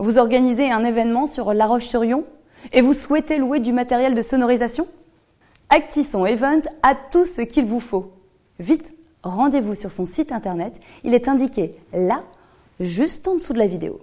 Vous organisez un événement sur La Roche-sur-Yon et vous souhaitez louer du matériel de sonorisation Actisson Event a tout ce qu'il vous faut. Vite, rendez-vous sur son site internet, il est indiqué là, juste en dessous de la vidéo.